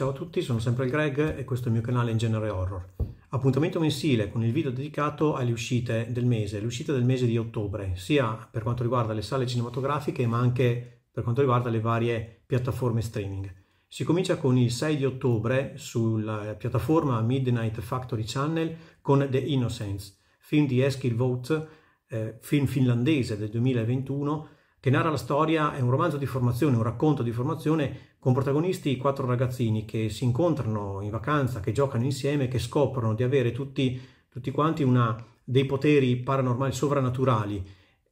Ciao a tutti, sono sempre il Greg e questo è il mio canale in genere horror. Appuntamento mensile con il video dedicato alle uscite del mese, le uscite del mese di ottobre, sia per quanto riguarda le sale cinematografiche ma anche per quanto riguarda le varie piattaforme streaming. Si comincia con il 6 di ottobre sulla piattaforma Midnight Factory Channel con The Innocence, film di Eskil Vogt, eh, film finlandese del 2021, che narra la storia, è un romanzo di formazione, un racconto di formazione con protagonisti quattro ragazzini che si incontrano in vacanza, che giocano insieme, che scoprono di avere tutti, tutti quanti una, dei poteri paranormali sovrannaturali.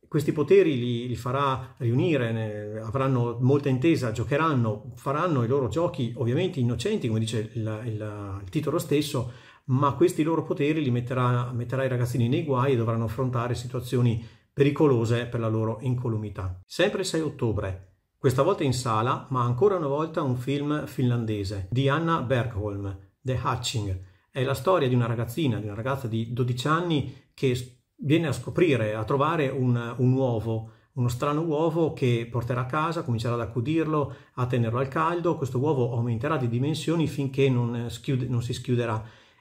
Questi poteri li, li farà riunire, ne, avranno molta intesa, giocheranno, faranno i loro giochi ovviamente innocenti, come dice il, il, il titolo stesso, ma questi loro poteri li metterà, metterà i ragazzini nei guai e dovranno affrontare situazioni pericolose per la loro incolumità. Sempre il 6 ottobre, questa volta in sala, ma ancora una volta un film finlandese di Anna Bergholm, The Hatching. È la storia di una ragazzina, di una ragazza di 12 anni che viene a scoprire, a trovare un, un uovo, uno strano uovo che porterà a casa, comincerà ad accudirlo, a tenerlo al caldo. Questo uovo aumenterà di dimensioni finché non, eh, schiude, non si schiuderà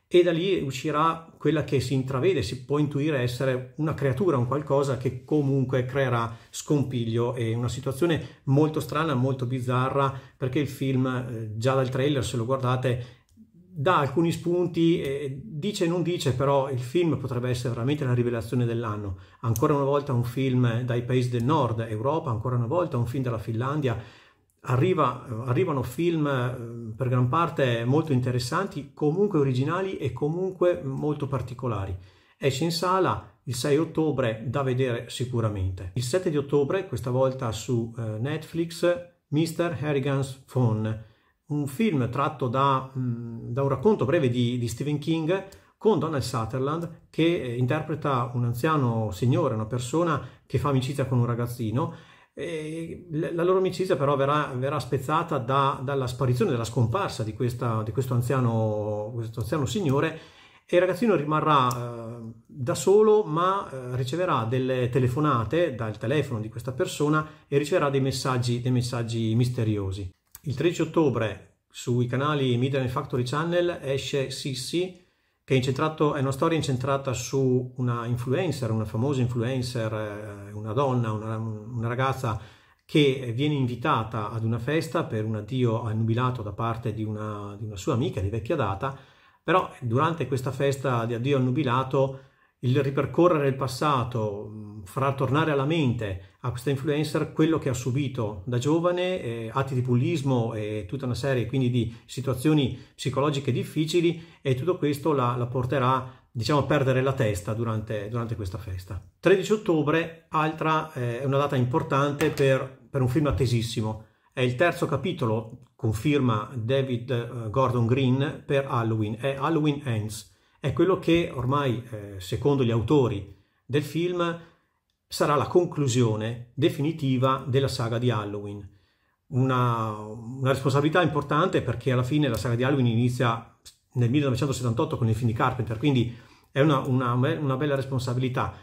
e da lì uscirà quella che si intravede, si può intuire essere una creatura, un qualcosa che comunque creerà scompiglio e una situazione molto strana, molto bizzarra, perché il film, eh, già dal trailer, se lo guardate, dà alcuni spunti, dice e non dice, però il film potrebbe essere veramente la rivelazione dell'anno. Ancora una volta un film dai paesi del nord Europa, ancora una volta un film dalla Finlandia, Arriva, arrivano film eh, per gran parte molto interessanti, comunque originali e comunque molto particolari. Esce in sala il 6 ottobre da vedere sicuramente. Il 7 di ottobre, questa volta su eh, Netflix, Mr. Harrigan's Phone, un film tratto da, mm, da un racconto breve di, di Stephen King con Donald Sutherland che eh, interpreta un anziano signore, una persona che fa amicizia con un ragazzino la loro amicizia però verrà, verrà spezzata da, dalla sparizione, dalla scomparsa di, questa, di questo, anziano, questo, anziano, signore e il ragazzino rimarrà eh, da solo ma eh, riceverà delle telefonate dal telefono di questa persona e riceverà dei messaggi, dei messaggi misteriosi. Il 13 ottobre sui canali Midnight Factory Channel esce Sissi che è, è, una storia incentrata su una influencer, una famosa influencer, eh, una donna, una, una ragazza che viene invitata ad una festa per un addio annubilato da parte di una, di una sua amica di vecchia data, però durante questa festa di addio annubilato il ripercorrere il passato, mm, far tornare alla mente a questa influencer quello che ha subito da giovane, eh, atti di bullismo e tutta una serie quindi di situazioni psicologiche difficili e tutto questo la, la porterà diciamo a perdere la testa durante, durante questa festa. 13 ottobre, altra eh, è eh, una data importante per, per, un film attesissimo, è il terzo capitolo, conferma David eh, Gordon Green, per Halloween, è Halloween Ends, è quello che ormai eh, secondo gli autori del film sarà la conclusione definitiva della saga di Halloween. Una, una, responsabilità importante perché alla fine la saga di Halloween inizia nel 1978 con il film di Carpenter, quindi è una, una, una bella responsabilità.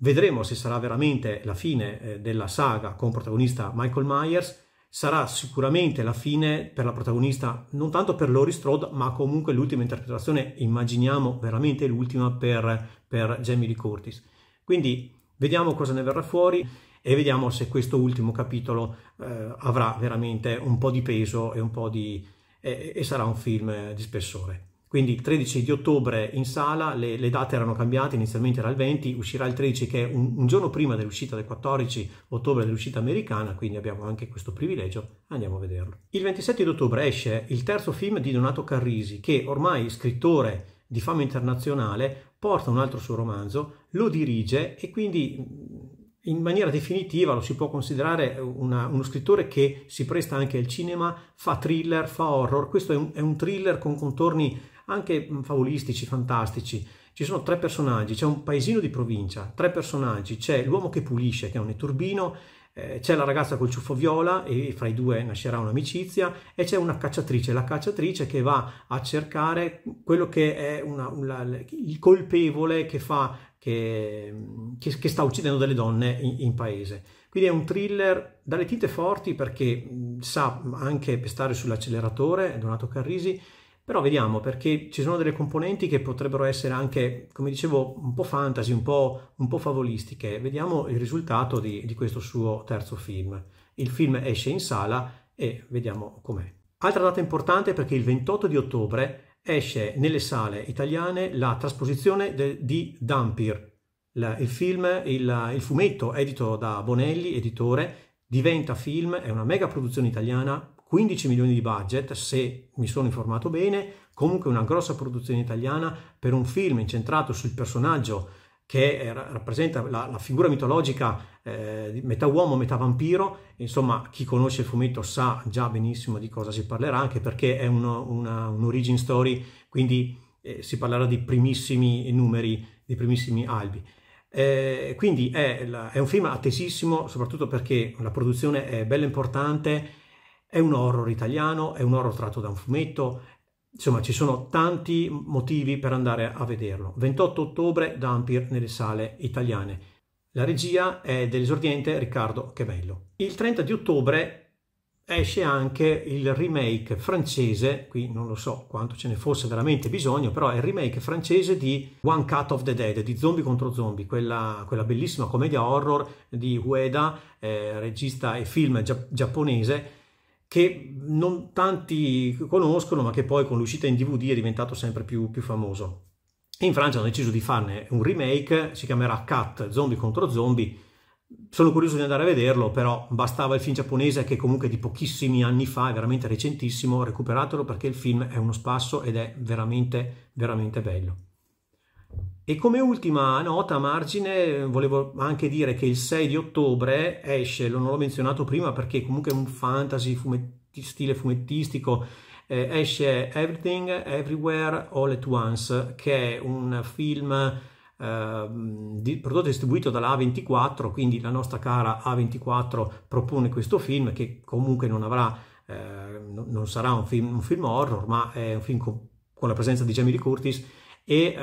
Vedremo se sarà veramente la fine eh, della saga con protagonista Michael Myers. Sarà sicuramente la fine per la protagonista, non tanto per Laurie Strode, ma comunque l'ultima interpretazione, immaginiamo veramente l'ultima per, per Jamie Lee Curtis. Quindi Vediamo cosa ne verrà fuori e vediamo se questo ultimo capitolo eh, avrà veramente un po' di peso e, po di, eh, e sarà un film di spessore. Quindi il 13 di ottobre in sala, le, le, date erano cambiate, inizialmente era il 20, uscirà il 13 che è un, un giorno prima dell'uscita del 14 ottobre dell'uscita americana, quindi abbiamo anche questo privilegio, andiamo a vederlo. Il 27 di ottobre esce il terzo film di Donato Carrisi, che ormai scrittore di fama internazionale, porta un altro suo romanzo, lo dirige e quindi mm, in maniera definitiva lo si può considerare una, uno scrittore che si presta anche al cinema, fa thriller, fa horror, questo è un, è un thriller con contorni anche mm, favolistici, fantastici. Ci sono tre personaggi, c'è un paesino di provincia, tre personaggi, c'è l'uomo che pulisce, che è un eturbino, eh, c'è la ragazza col ciuffo viola e fra i due nascerà un'amicizia e c'è una cacciatrice, la cacciatrice che va a cercare quello che è una, una, il colpevole che, fa, che, che, che, sta uccidendo delle donne in, in paese. Quindi è un thriller dalle tinte forti perché sa anche pestare sull'acceleratore, Donato Carrisi, però vediamo perché ci sono delle componenti che potrebbero essere anche, come dicevo, un po' fantasy, un po', un po favolistiche. Vediamo il risultato di, di questo suo terzo film. Il film esce in sala e vediamo com'è. Altra data importante perché il 28 di ottobre esce nelle sale italiane la trasposizione de, di Dampir. La, il film, il, il fumetto edito da Bonelli, editore, diventa film, è una mega produzione italiana 15 milioni di budget, se mi sono informato bene, comunque una grossa produzione italiana per un film incentrato sul personaggio che rappresenta la, la figura mitologica eh, metà uomo, metà vampiro, insomma chi conosce il fumetto sa già benissimo di cosa si parlerà, anche perché è uno, una, un origin story, quindi eh, si parlerà di primissimi numeri, di primissimi albi. Eh, quindi è, la, è, un film attesissimo, soprattutto perché la produzione è bella importante, è un horror italiano, è un horror tratto da un fumetto, insomma ci sono tanti motivi per andare a vederlo. 28 ottobre Dampir nelle sale italiane. La regia è dell'esordiente Riccardo Chemello. Il 30 di ottobre esce anche il remake francese, qui non lo so quanto ce ne fosse veramente bisogno, però è il remake francese di One Cut of the Dead, di Zombie contro Zombie, quella, quella bellissima commedia horror di Ueda, eh, regista e film gia- giapponese, che non tanti conoscono, ma che poi con l'uscita in DVD è diventato sempre più, più famoso. in Francia hanno deciso di farne un remake, si chiamerà Cat Zombie contro Zombie. Sono curioso di andare a vederlo, però bastava il film giapponese che comunque di pochissimi anni fa, è veramente recentissimo, recuperatelo perché il film è uno spasso ed è veramente, veramente bello. E come ultima nota a margine volevo anche dire che il 6 di ottobre esce, non l'ho menzionato prima perché comunque è un fantasy fumetti, stile fumettistico, eh, esce Everything, Everywhere, All at Once, che è un film eh, di, prodotto e distribuito dalla A24, quindi la nostra cara A24 propone questo film che comunque non avrà, eh, non sarà un film, un film horror, ma è un film con, con la presenza di Jamie Lee Curtis e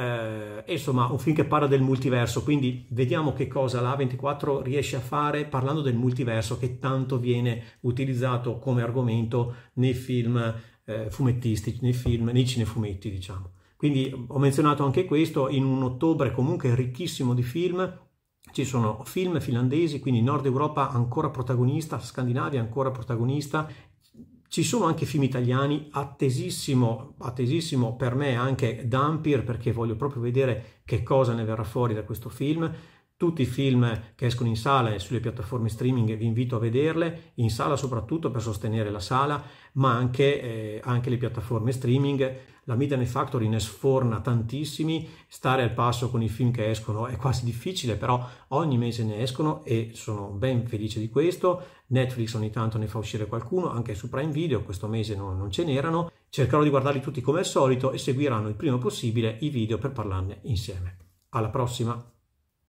eh, insomma un film che parla del multiverso, quindi vediamo che cosa la 24 riesce a fare parlando del multiverso che tanto viene utilizzato come argomento nei film eh, fumettistici, nei film, nei cinefumetti diciamo. Quindi mm, ho menzionato anche questo, in un ottobre comunque ricchissimo di film, ci sono film finlandesi, quindi Nord Europa ancora protagonista, Scandinavia ancora protagonista ci sono anche film italiani, attesissimo, attesissimo per me anche Dampir, perché voglio proprio vedere che cosa ne verrà fuori da questo film tutti i film che escono in sala e sulle piattaforme streaming vi invito a vederle, in sala soprattutto per sostenere la sala, ma anche, eh, anche le piattaforme streaming. La Midnight Factory ne sforna tantissimi, stare al passo con i film che escono è quasi difficile, però ogni mese ne escono e sono ben felice di questo. Netflix ogni tanto ne fa uscire qualcuno, anche su Prime Video, questo mese non, non ce n'erano. Cercherò di guardarli tutti come al solito e seguiranno il prima possibile i video per parlarne insieme. Alla prossima!